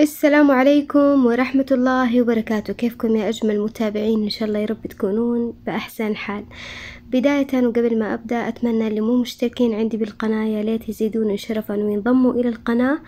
السلام عليكم ورحمة الله وبركاته كيفكم يا أجمل متابعين إن شاء الله يا رب تكونون بأحسن حال بداية وقبل ما أبدأ أتمنى اللي مو مشتركين عندي بالقناة يا ليت يزيدوني شرفا وينضموا إلى القناة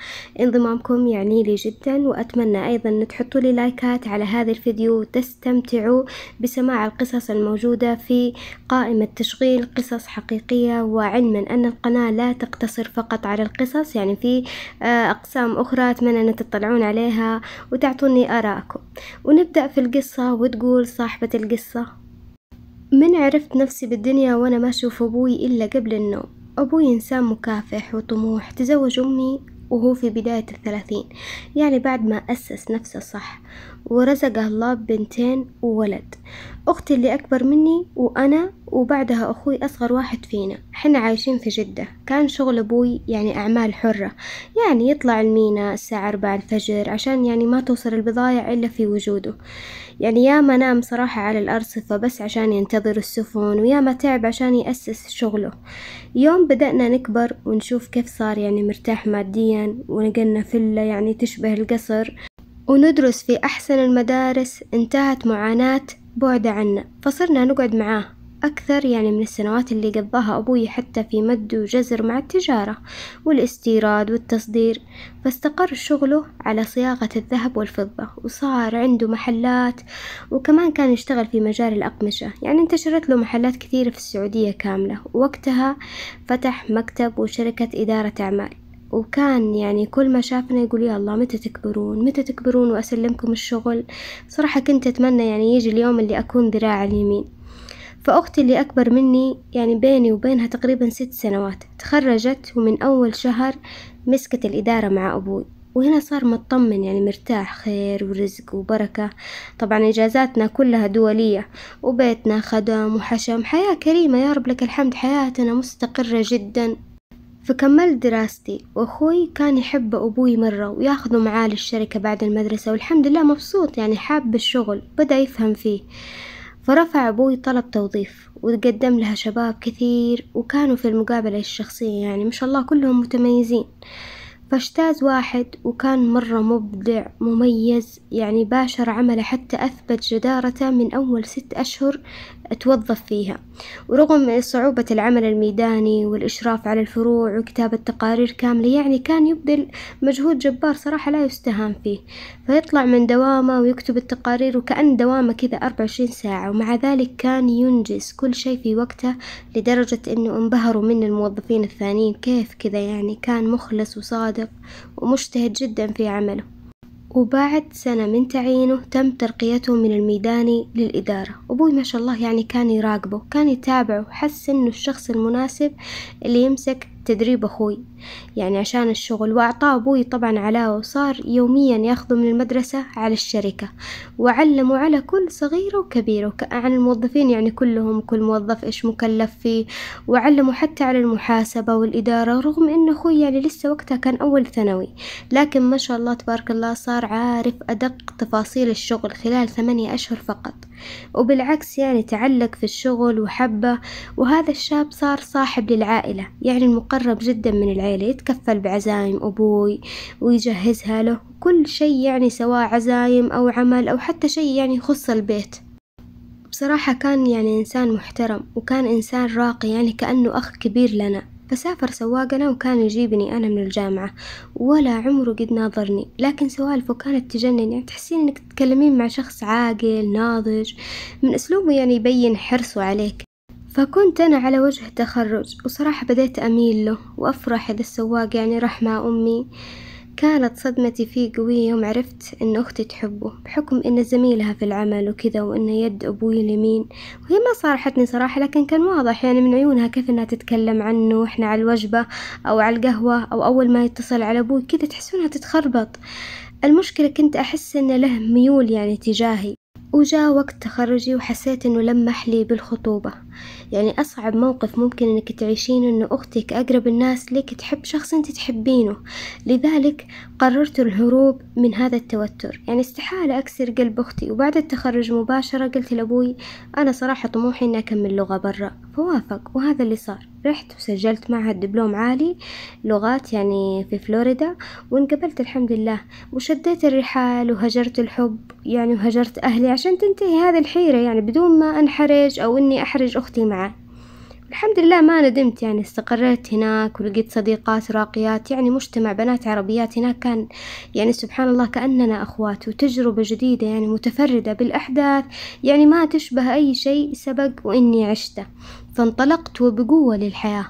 انضمامكم يعني لي جدا وأتمنى أيضا أن تحطوا لي لايكات على هذا الفيديو وتستمتعوا بسماع القصص الموجودة في قائمة تشغيل قصص حقيقية وعلما أن القناة لا تقتصر فقط على القصص يعني في آه، أقسام أخرى أتمنى أن تطلعون عليها وتعطوني آراءكم ونبدأ في القصة وتقول صاحبة القصة من عرفت نفسي بالدنيا وأنا ما أشوف أبوي إلا قبل النوم أبوي إنسان مكافح وطموح تزوج أمي وهو في بداية الثلاثين يعني بعد ما أسس نفسه صح ورزقه الله بنتين وولد أختي اللي أكبر مني وأنا وبعدها أخوي أصغر واحد فينا حنا عايشين في جدة كان شغل أبوي يعني أعمال حرة يعني يطلع المينا الساعة أربعة الفجر عشان يعني ما توصل البضايع إلا في وجوده يعني يا ما نام صراحة على الأرصفة بس عشان ينتظر السفن ويا ما تعب عشان يأسس شغله يوم بدأنا نكبر ونشوف كيف صار يعني مرتاح ماديا ونقلنا فيلا يعني تشبه القصر وندرس في أحسن المدارس انتهت معاناة بعده عنا فصرنا نقعد معاه أكثر يعني من السنوات اللي قضاها أبوي حتى في مد وجزر مع التجارة والاستيراد والتصدير فاستقر شغله على صياغة الذهب والفضة وصار عنده محلات وكمان كان يشتغل في مجال الأقمشة يعني انتشرت له محلات كثيرة في السعودية كاملة ووقتها فتح مكتب وشركة إدارة أعمال وكان يعني كل ما شافنا يقول يا الله متى تكبرون متى تكبرون وأسلمكم الشغل صراحة كنت أتمنى يعني يجي اليوم اللي أكون ذراع اليمين فأختي اللي أكبر مني يعني بيني وبينها تقريبا ست سنوات تخرجت ومن أول شهر مسكت الإدارة مع أبوي وهنا صار مطمن يعني مرتاح خير ورزق وبركة طبعا إجازاتنا كلها دولية وبيتنا خدم وحشم حياة كريمة يا رب لك الحمد حياتنا مستقرة جدا فكملت دراستي وأخوي كان يحب أبوي مرة وياخذه معاه للشركة بعد المدرسة والحمد لله مبسوط يعني حاب الشغل بدأ يفهم فيه فرفع أبوي طلب توظيف وتقدم لها شباب كثير وكانوا في المقابلة الشخصية يعني ما شاء الله كلهم متميزين فاجتاز واحد وكان مرة مبدع مميز يعني باشر عمله حتى أثبت جدارته من أول ست أشهر أتوظف فيها ورغم صعوبة العمل الميداني والإشراف على الفروع وكتابة تقارير كاملة يعني كان يبذل مجهود جبار صراحة لا يستهان فيه فيطلع من دوامه ويكتب التقارير وكأن دوامه كذا أربعة وعشرين ساعة ومع ذلك كان ينجز كل شيء في وقته لدرجة أنه انبهروا من الموظفين الثانيين كيف كذا يعني كان مخلص وصادق ومجتهد جدا في عمله وبعد سنة من تعيينه تم ترقيته من الميداني للإدارة أبوي ما شاء الله يعني كان يراقبه كان يتابعه حس إنه الشخص المناسب اللي يمسك تدريب أخوي يعني عشان الشغل وأعطاه أبوي طبعا علاوة وصار يوميا ياخذه من المدرسة على الشركة وعلمه على كل صغيرة وكبيرة عن الموظفين يعني كلهم كل موظف إيش مكلف فيه وعلمه حتى على المحاسبة والإدارة رغم إنه أخوي يعني لسه وقتها كان أول ثانوي لكن ما شاء الله تبارك الله صار عارف أدق تفاصيل الشغل خلال ثمانية أشهر فقط وبالعكس يعني تعلق في الشغل وحبه وهذا الشاب صار صاحب للعائلة يعني المقرب جدا من العيلة يتكفل بعزايم أبوي ويجهزها له كل شيء يعني سواء عزايم أو عمل أو حتى شيء يعني يخص البيت بصراحة كان يعني إنسان محترم وكان إنسان راقي يعني كأنه أخ كبير لنا فسافر سواقنا وكان يجيبني أنا من الجامعة ولا عمره قد ناظرني لكن سوالفه كانت تجنن يعني تحسين إنك تتكلمين مع شخص عاقل ناضج من أسلوبه يعني يبين حرصه عليك فكنت أنا على وجه التخرج وصراحة بديت أميل له وأفرح إذا السواق يعني رحمة أمي كانت صدمتي فيه قوية يوم عرفت إن أختي تحبه بحكم إن زميلها في العمل وكذا وإن يد أبوي اليمين وهي ما صارحتني صراحة لكن كان واضح يعني من عيونها كيف إنها تتكلم عنه وإحنا على الوجبة أو على القهوة أو أول ما يتصل على أبوي كذا تحسونها تتخربط المشكلة كنت أحس إنه له ميول يعني تجاهي وجاء وقت تخرجي وحسيت إنه لمح لي بالخطوبة يعني أصعب موقف ممكن أنك تعيشين أن أختك أقرب الناس لك تحب شخص أنت تحبينه لذلك قررت الهروب من هذا التوتر يعني استحالة أكسر قلب أختي وبعد التخرج مباشرة قلت لأبوي أنا صراحة طموحي أني أكمل لغة برا فوافق وهذا اللي صار رحت وسجلت معهد دبلوم عالي لغات يعني في فلوريدا وانقبلت الحمد لله وشديت الرحال وهجرت الحب يعني وهجرت أهلي عشان تنتهي هذه الحيرة يعني بدون ما أنحرج أو أني أحرج أختي معي الحمد لله ما ندمت يعني استقريت هناك ولقيت صديقات راقيات يعني مجتمع بنات عربيات هناك كان يعني سبحان الله كأننا أخوات وتجربة جديدة يعني متفردة بالأحداث يعني ما تشبه أي شيء سبق وإني عشته فانطلقت وبقوة للحياة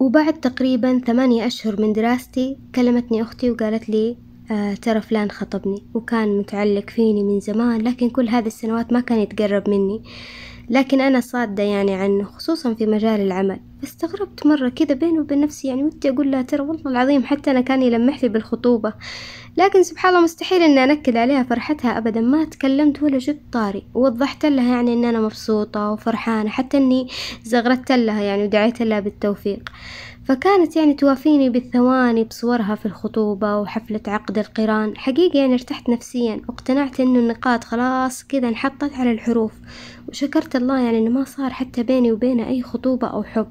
وبعد تقريبا ثمانية أشهر من دراستي كلمتني أختي وقالت لي آه ترى فلان خطبني وكان متعلق فيني من زمان لكن كل هذه السنوات ما كان يتقرب مني لكن أنا صادة يعني عنه خصوصا في مجال العمل فاستغربت مرة كذا بيني وبين نفسي يعني ودي أقول لها ترى والله العظيم حتى أنا كان يلمح لي بالخطوبة لكن سبحان الله مستحيل إني أنكد عليها فرحتها أبدا ما تكلمت ولا جبت طاري ووضحت لها يعني إن أنا مبسوطة وفرحانة حتى إني زغرت لها يعني ودعيت لها بالتوفيق فكانت يعني توافيني بالثواني بصورها في الخطوبة وحفلة عقد القران حقيقة يعني ارتحت نفسيا واقتنعت انه النقاط خلاص كذا انحطت على الحروف وشكرت الله يعني انه ما صار حتى بيني وبينه اي خطوبة او حب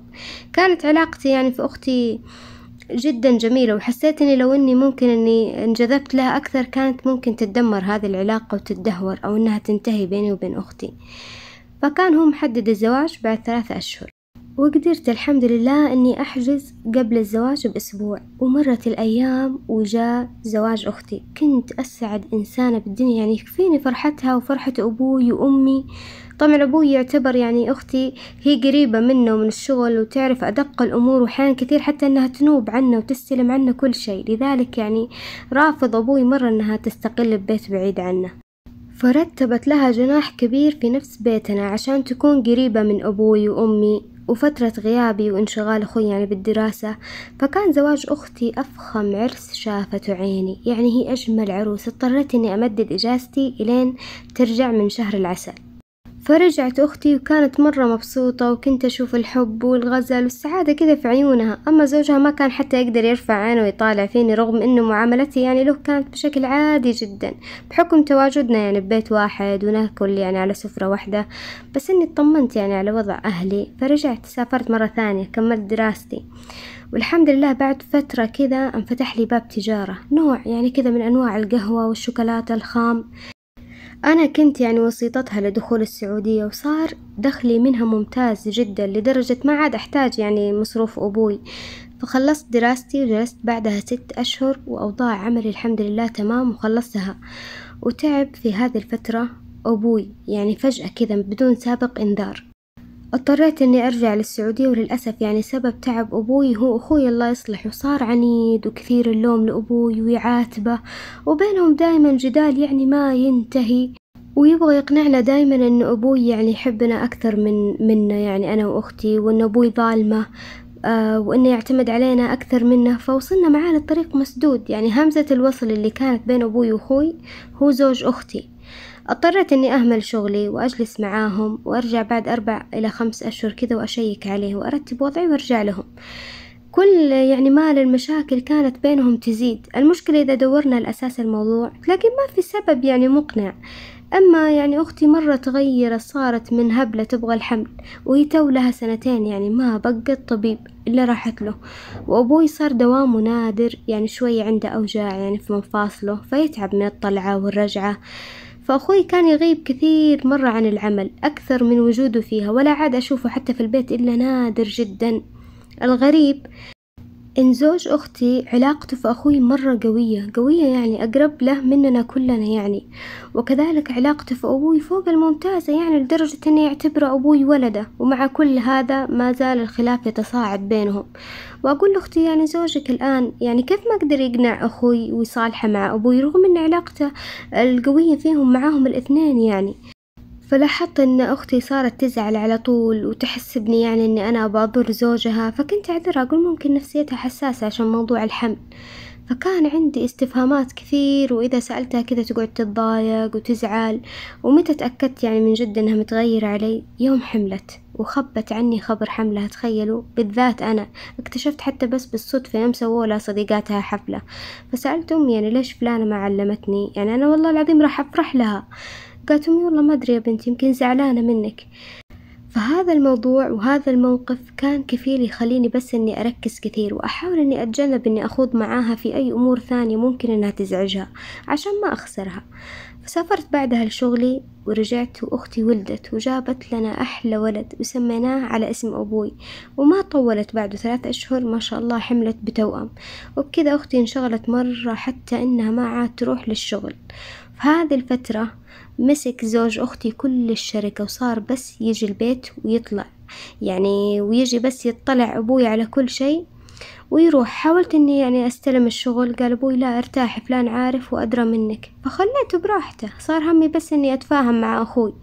كانت علاقتي يعني في اختي جدا جميلة وحسيت اني لو اني ممكن اني انجذبت لها اكثر كانت ممكن تتدمر هذه العلاقة وتتدهور او انها تنتهي بيني وبين اختي فكان هو محدد الزواج بعد ثلاثة اشهر وقدرت الحمد لله أني أحجز قبل الزواج بأسبوع ومرت الأيام وجاء زواج أختي كنت أسعد إنسانة بالدنيا يعني يكفيني فرحتها وفرحة أبوي وأمي طبعا أبوي يعتبر يعني أختي هي قريبة منه ومن الشغل وتعرف أدق الأمور وأحيانا كثير حتى أنها تنوب عنه وتستلم عنه كل شيء لذلك يعني رافض أبوي مرة أنها تستقل ببيت بعيد عنه فرتبت لها جناح كبير في نفس بيتنا عشان تكون قريبة من أبوي وأمي وفترة غيابي وانشغال أخوي يعني بالدراسة فكان زواج أختي أفخم عرس شافته عيني يعني هي أجمل عروس اضطريت أني أمدد إجازتي إلين ترجع من شهر العسل فرجعت أختي وكانت مرة مبسوطة وكنت أشوف الحب والغزل والسعادة كذا في عيونها أما زوجها ما كان حتى يقدر يرفع عينه ويطالع فيني رغم أنه معاملتي يعني له كانت بشكل عادي جدا بحكم تواجدنا يعني ببيت واحد وناكل يعني على سفرة واحدة بس أني اطمنت يعني على وضع أهلي فرجعت سافرت مرة ثانية كملت دراستي والحمد لله بعد فترة كذا انفتح لي باب تجارة نوع يعني كذا من أنواع القهوة والشوكولاتة الخام أنا كنت يعني وسيطتها لدخول السعودية وصار دخلي منها ممتاز جدا لدرجة ما عاد أحتاج يعني مصروف أبوي فخلصت دراستي وجلست بعدها ست أشهر وأوضاع عملي الحمد لله تمام وخلصتها وتعب في هذه الفترة أبوي يعني فجأة كذا بدون سابق إنذار اضطريت اني ارجع للسعودية وللأسف يعني سبب تعب ابوي هو اخوي الله يصلحه صار عنيد وكثير اللوم لابوي ويعاتبه وبينهم دايما جدال يعني ما ينتهي ويبغى يقنعنا دايما ان ابوي يعني يحبنا اكثر من منا يعني انا واختي وان ابوي ظالمه آه وانه يعتمد علينا اكثر منه فوصلنا معاه للطريق مسدود يعني همزه الوصل اللي كانت بين ابوي واخوي هو زوج اختي اضطريت اني اهمل شغلي واجلس معاهم وارجع بعد اربع الى خمس اشهر كذا واشيك عليه وارتب وضعي وارجع لهم كل يعني مال المشاكل كانت بينهم تزيد المشكلة إذا دورنا الأساس الموضوع لكن ما في سبب يعني مقنع أما يعني أختي مرة تغيرت صارت من هبلة تبغى الحمل وهي تو لها سنتين يعني ما بقت طبيب إلا راحت له وأبوي صار دوامه نادر يعني شوية عنده أوجاع يعني في منفاصله فيتعب من الطلعة والرجعة آه فأخوي كان يغيب كثير مرة عن العمل أكثر من وجوده فيها ولا عاد أشوفه حتى في البيت إلا نادر جدا الغريب إن زوج أختي علاقته في أخوي مرة قوية قوية يعني أقرب له مننا كلنا يعني وكذلك علاقته في أبوي فوق الممتازة يعني لدرجة أنه يعتبر أبوي ولده ومع كل هذا ما زال الخلاف يتصاعد بينهم وأقول لأختي يعني زوجك الآن يعني كيف ما أقدر يقنع أخوي ويصالحه مع أبوي رغم أن علاقته القوية فيهم معاهم الاثنين يعني فلاحظت أن أختي صارت تزعل على طول وتحسبني يعني أني أنا بضر زوجها فكنت أعذرها أقول ممكن نفسيتها حساسة عشان موضوع الحمل فكان عندي استفهامات كثير وإذا سألتها كذا تقعد تتضايق وتزعل ومتى تأكدت يعني من جد أنها متغيرة علي يوم حملت وخبت عني خبر حملها تخيلوا بالذات أنا اكتشفت حتى بس بالصدفة يوم سووا لها صديقاتها حفلة فسألت أمي يعني ليش فلانة ما علمتني يعني أنا والله العظيم راح أفرح لها قالت أمي والله ما أدري يا بنتي يمكن زعلانة منك فهذا الموضوع وهذا الموقف كان كفيل يخليني بس أني أركز كثير وأحاول أني أتجنب أني أخوض معاها في أي أمور ثانية ممكن أنها تزعجها عشان ما أخسرها فسافرت بعدها لشغلي ورجعت وأختي ولدت وجابت لنا أحلى ولد وسميناه على اسم أبوي وما طولت بعده ثلاث أشهر ما شاء الله حملت بتوأم وبكذا أختي انشغلت مرة حتى إنها ما عاد تروح للشغل في هذه الفترة مسك زوج أختي كل الشركة وصار بس يجي البيت ويطلع يعني ويجي بس يطلع أبوي على كل شيء ويروح حاولت اني يعني استلم الشغل قال ابوي لا ارتاح فلان عارف وادرى منك فخليته براحته صار همي بس اني اتفاهم مع اخوي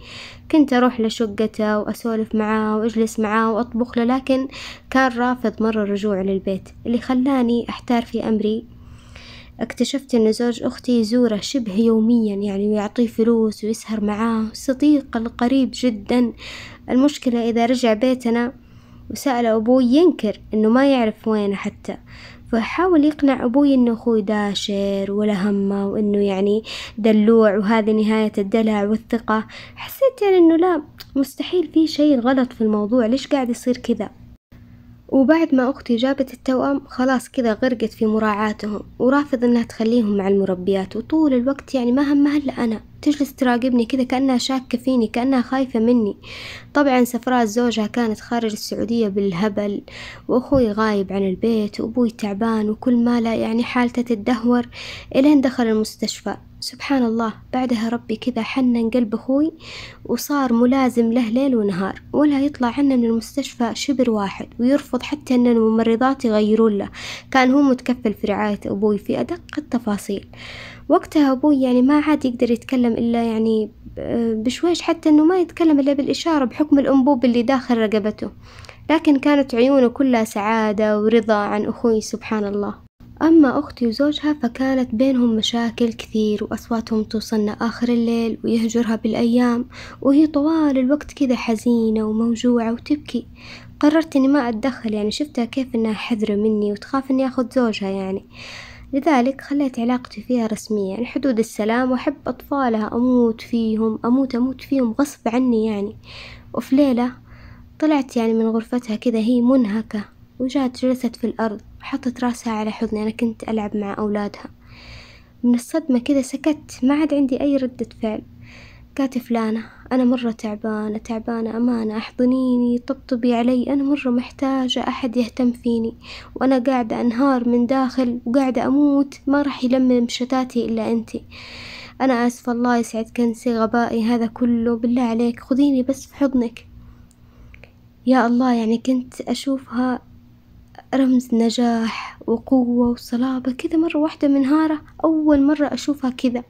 كنت اروح لشقته واسولف معاه واجلس معاه واطبخ له لكن كان رافض مره الرجوع للبيت اللي خلاني احتار في امري اكتشفت أن زوج أختي يزوره شبه يوميا يعني ويعطيه فلوس ويسهر معاه صديق القريب جدا المشكلة إذا رجع بيتنا وسأل أبوي ينكر أنه ما يعرف وينه حتى فحاول يقنع أبوي أنه أخوي داشر ولا همه وأنه يعني دلوع وهذه نهاية الدلع والثقة حسيت يعني أنه لا مستحيل في شيء غلط في الموضوع ليش قاعد يصير كذا وبعد ما أختي جابت التوأم خلاص كذا غرقت في مراعاتهم ورافض إنها تخليهم مع المربيات وطول الوقت يعني ما همها إلا أنا تجلس تراقبني كذا كأنها شاكة فيني كأنها خايفة مني طبعا سفرات زوجها كانت خارج السعودية بالهبل وأخوي غايب عن البيت وأبوي تعبان وكل ما لا يعني حالته تدهور إلين دخل المستشفى سبحان الله بعدها ربي كذا حنن قلب أخوي وصار ملازم له ليل ونهار ولا يطلع عنا من المستشفى شبر واحد ويرفض حتى أن الممرضات يغيرون له كان هو متكفل في رعاية أبوي في أدق التفاصيل وقتها أبوي يعني ما عاد يقدر يتكلم إلا يعني بشويش حتى أنه ما يتكلم إلا بالإشارة بحكم الأنبوب اللي داخل رقبته لكن كانت عيونه كلها سعادة ورضا عن أخوي سبحان الله أما أختي وزوجها فكانت بينهم مشاكل كثير وأصواتهم توصلنا آخر الليل ويهجرها بالأيام وهي طوال الوقت كذا حزينة وموجوعة وتبكي قررت إني ما أتدخل يعني شفتها كيف إنها حذرة مني وتخاف إني أخذ زوجها يعني لذلك خليت علاقتي فيها رسمية يعني حدود السلام وأحب أطفالها أموت فيهم أموت أموت فيهم غصب عني يعني وفي ليلة طلعت يعني من غرفتها كذا هي منهكة وجات جلست في الأرض وحطت راسها على حضني أنا كنت ألعب مع أولادها من الصدمة كذا سكت ما عاد عندي أي ردة فعل قالت فلانة أنا مرة تعبانة تعبانة أمانة أحضنيني طبطبي علي أنا مرة محتاجة أحد يهتم فيني وأنا قاعدة أنهار من داخل وقاعدة أموت ما راح يلمم شتاتي إلا أنتي أنا آسفة الله يسعد كنسي غبائي هذا كله بالله عليك خذيني بس في حضنك يا الله يعني كنت أشوفها رمز نجاح وقوة وصلابة كذا مرة واحدة منهارة أول مرة أشوفها كذا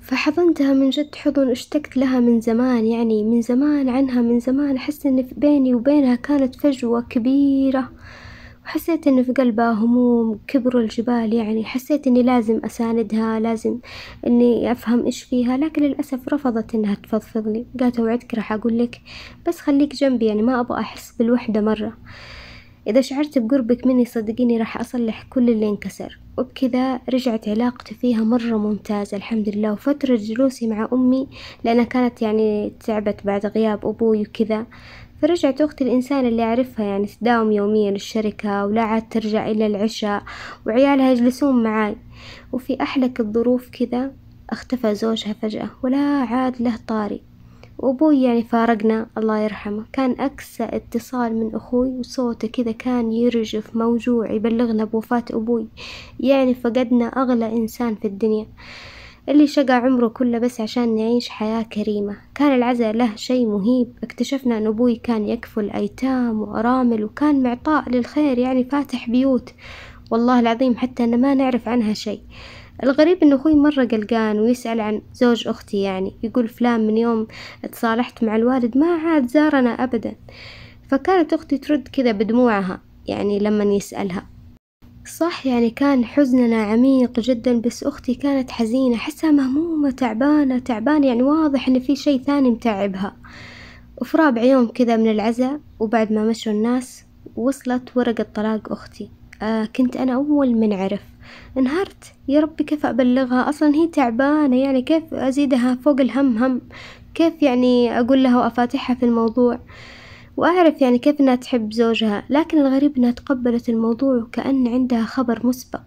فحضنتها من جد حضن اشتقت لها من زمان يعني من زمان عنها من زمان أحس إن بيني وبينها كانت فجوة كبيرة وحسيت إن في قلبها هموم كبروا الجبال يعني حسيت إني لازم أساندها لازم إني أفهم إيش فيها لكن للأسف رفضت إنها تفضفضني قالت أوعدك راح أقول لك بس خليك جنبي يعني ما أبغى أحس بالوحدة مرة إذا شعرت بقربك مني صدقيني راح أصلح كل اللي انكسر وبكذا رجعت علاقتي فيها مرة ممتازة الحمد لله وفترة جلوسي مع أمي لأنها كانت يعني تعبت بعد غياب أبوي وكذا فرجعت أختي الإنسان اللي أعرفها يعني تداوم يوميا الشركة ولا عاد ترجع إلا العشاء وعيالها يجلسون معاي وفي أحلك الظروف كذا اختفى زوجها فجأة ولا عاد له طاري وأبوي يعني فارقنا الله يرحمه كان أقسى اتصال من أخوي وصوته كذا كان يرجف موجوع يبلغنا بوفاة أبوي يعني فقدنا أغلى إنسان في الدنيا اللي شقى عمره كله بس عشان نعيش حياة كريمة كان العزاء له شيء مهيب اكتشفنا أن أبوي كان يكفل أيتام وأرامل وكان معطاء للخير يعني فاتح بيوت والله العظيم حتى أن ما نعرف عنها شيء الغريب ان اخوي مرة قلقان ويسأل عن زوج اختي يعني يقول فلان من يوم تصالحت مع الوالد ما عاد زارنا ابدا فكانت اختي ترد كذا بدموعها يعني لما يسألها صح يعني كان حزننا عميق جدا بس أختي كانت حزينة أحسها مهمومة تعبانة تعبانة يعني واضح إن في شي ثاني متعبها وفي رابع يوم كذا من العزاء وبعد ما مشوا الناس وصلت ورقة طلاق أختي آه كنت أنا أول من عرف انهارت يا ربي كيف أبلغها أصلا هي تعبانة يعني كيف أزيدها فوق الهم هم كيف يعني أقول لها وأفاتحها في الموضوع وأعرف يعني كيف إنها تحب زوجها لكن الغريب إنها تقبلت الموضوع وكأن عندها خبر مسبق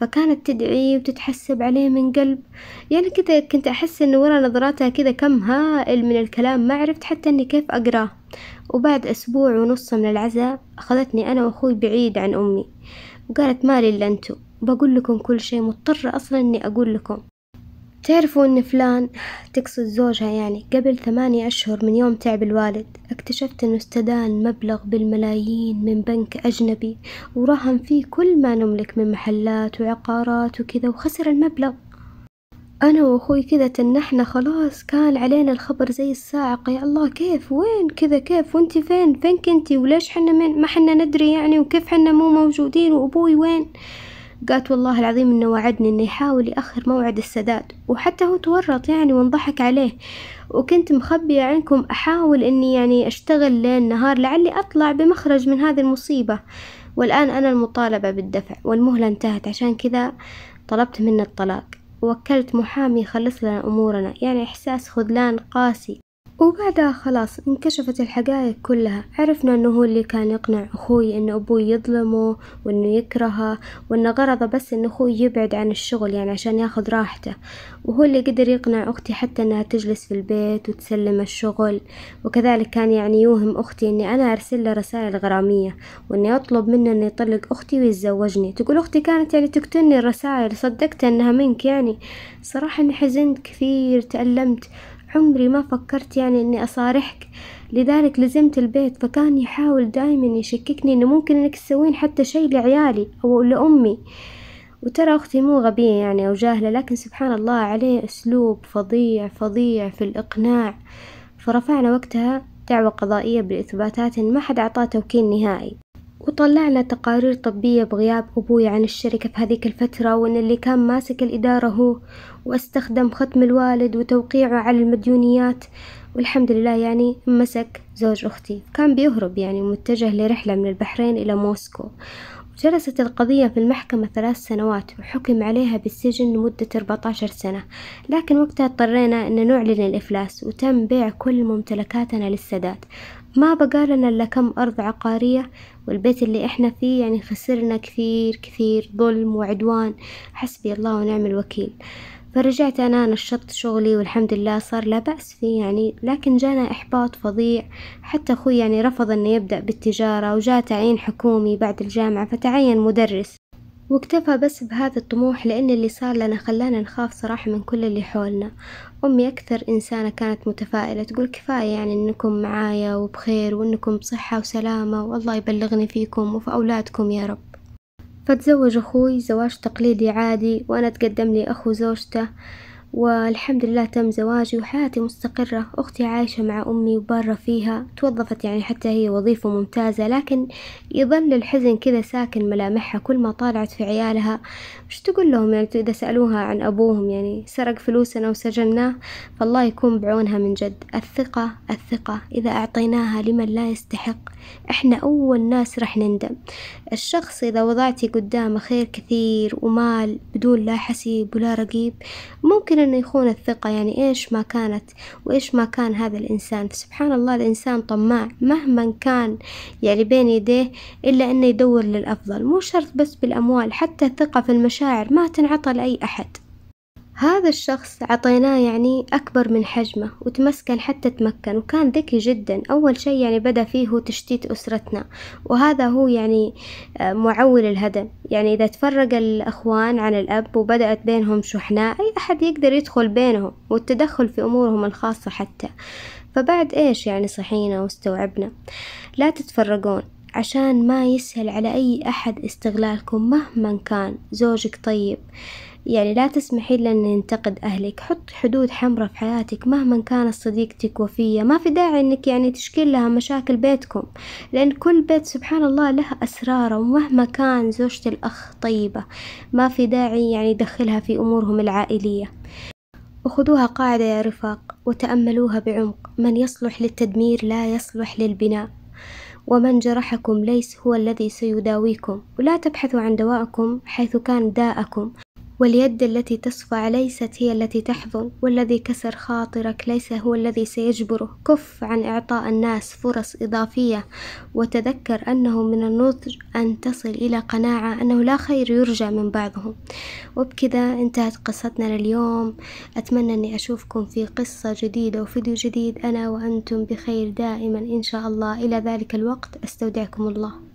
فكانت تدعي وتتحسب عليه من قلب يعني كذا كنت أحس إنه ورا نظراتها كذا كم هائل من الكلام ما عرفت حتى إني كيف أقراه وبعد أسبوع ونص من العزاء أخذتني أنا وأخوي بعيد عن أمي وقالت مالي إلا أنتو بقول لكم كل شي مضطرة أصلا إني أقول لكم تعرفوا إن فلان تقصد زوجها يعني قبل ثمانية أشهر من يوم تعب الوالد اكتشفت إنه استدان مبلغ بالملايين من بنك أجنبي وراهن فيه كل ما نملك من محلات وعقارات وكذا وخسر المبلغ أنا وأخوي كذا تنحنا خلاص كان علينا الخبر زي الصاعقة يا الله كيف وين كذا كيف وانتي فين فين كنتي وليش حنا ما حنا ندري يعني وكيف حنا مو موجودين وأبوي وين قالت والله العظيم إنه وعدني إنه يحاول يأخر موعد السداد وحتى هو تورط يعني وانضحك عليه وكنت مخبية عنكم أحاول إني يعني أشتغل ليل نهار لعلي أطلع بمخرج من هذه المصيبة والآن أنا المطالبة بالدفع والمهلة انتهت عشان كذا طلبت منه الطلاق ووكلت محامي يخلص لنا أمورنا يعني إحساس خذلان قاسي وبعدها خلاص انكشفت الحقائق كلها عرفنا انه هو اللي كان يقنع اخوي ان ابوي يظلمه وانه يكرهه وان غرضه بس ان اخوي يبعد عن الشغل يعني عشان ياخذ راحته وهو اللي قدر يقنع اختي حتى انها تجلس في البيت وتسلم الشغل وكذلك كان يعني يوهم اختي اني انا ارسل له رسائل غرامية واني اطلب منه انه يطلق اختي ويتزوجني تقول اختي كانت يعني تقتلني الرسائل صدقت انها منك يعني صراحة اني حزنت كثير تألمت عمري ما فكرت يعني إني أصارحك لذلك لزمت البيت فكان يحاول دايما يشككني إنه ممكن إنك تسوين حتى شي لعيالي أو لأمي وترى أختي مو غبية يعني أو جاهلة لكن سبحان الله عليه أسلوب فظيع فظيع في الإقناع فرفعنا وقتها دعوة قضائية بإثباتات ما حد أعطاه توكيل نهائي وطلعنا تقارير طبية بغياب أبوي عن الشركة في هذيك الفترة وإن اللي كان ماسك الإدارة هو واستخدم ختم الوالد وتوقيعه على المديونيات والحمد لله يعني مسك زوج أختي كان بيهرب يعني متجه لرحلة من البحرين إلى موسكو جلست القضية في المحكمة ثلاث سنوات وحكم عليها بالسجن لمدة 14 سنة لكن وقتها اضطرينا أن نعلن الإفلاس وتم بيع كل ممتلكاتنا للسداد ما بقى لنا إلا كم أرض عقارية والبيت اللي احنا فيه يعني خسرنا كثير كثير ظلم وعدوان حسبي الله ونعم الوكيل فرجعت أنا نشطت شغلي والحمد لله صار لا بأس فيه يعني لكن جانا إحباط فظيع حتى أخوي يعني رفض أنه يبدأ بالتجارة وجاء تعيين حكومي بعد الجامعة فتعين مدرس واكتفى بس بهذا الطموح لأن اللي صار لنا خلانا نخاف صراحة من كل اللي حولنا أمي أكثر إنسانة كانت متفائلة تقول كفاية يعني أنكم معايا وبخير وأنكم بصحة وسلامة والله يبلغني فيكم وفي أولادكم يا رب فتزوج أخوي زواج تقليدي عادي وأنا تقدم لي أخو زوجته والحمد لله تم زواجي وحياتي مستقرة أختي عايشة مع أمي وبارة فيها توظفت يعني حتى هي وظيفة ممتازة لكن يظل الحزن كذا ساكن ملامحها كل ما طالعت في عيالها وش تقول لهم يعني إذا سألوها عن أبوهم يعني سرق فلوسنا وسجناه فالله يكون بعونها من جد الثقة الثقة إذا أعطيناها لمن لا يستحق إحنا أول ناس راح نندم الشخص إذا وضعتي قدامه خير كثير ومال بدون لا حسيب ولا رقيب ممكن انه يخون الثقة يعني ايش ما كانت وايش ما كان هذا الانسان فسبحان الله الانسان طماع مهما كان يعني بين يديه الا انه يدور للافضل مو شرط بس بالاموال حتى الثقة في المشاعر ما تنعطى لاي احد هذا الشخص عطيناه يعني أكبر من حجمه وتمسكن حتى تمكن وكان ذكي جدا أول شيء يعني بدأ فيه هو تشتيت أسرتنا وهذا هو يعني آه، معول الهدم يعني إذا تفرق الأخوان عن الأب وبدأت بينهم شحناء أي أحد يقدر يدخل بينهم والتدخل في أمورهم الخاصة حتى فبعد إيش يعني صحينا واستوعبنا لا تتفرقون عشان ما يسهل على أي أحد استغلالكم مهما كان زوجك طيب يعني لا تسمحي لأن ينتقد أهلك حط حدود حمراء في حياتك مهما كانت صديقتك وفية ما في داعي أنك يعني تشكل لها مشاكل بيتكم لأن كل بيت سبحان الله له أسراره ومهما كان زوجة الأخ طيبة ما في داعي يعني يدخلها في أمورهم العائلية وخذوها قاعدة يا رفاق وتأملوها بعمق من يصلح للتدمير لا يصلح للبناء ومن جرحكم ليس هو الذي سيداويكم ولا تبحثوا عن دواءكم حيث كان داءكم واليد التي تصفع ليست هي التي تحظن والذي كسر خاطرك ليس هو الذي سيجبره كف عن إعطاء الناس فرص إضافية وتذكر أنه من النضج أن تصل إلى قناعة أنه لا خير يرجى من بعضهم وبكذا انتهت قصتنا لليوم أتمنى أني أشوفكم في قصة جديدة وفيديو جديد أنا وأنتم بخير دائما إن شاء الله إلى ذلك الوقت أستودعكم الله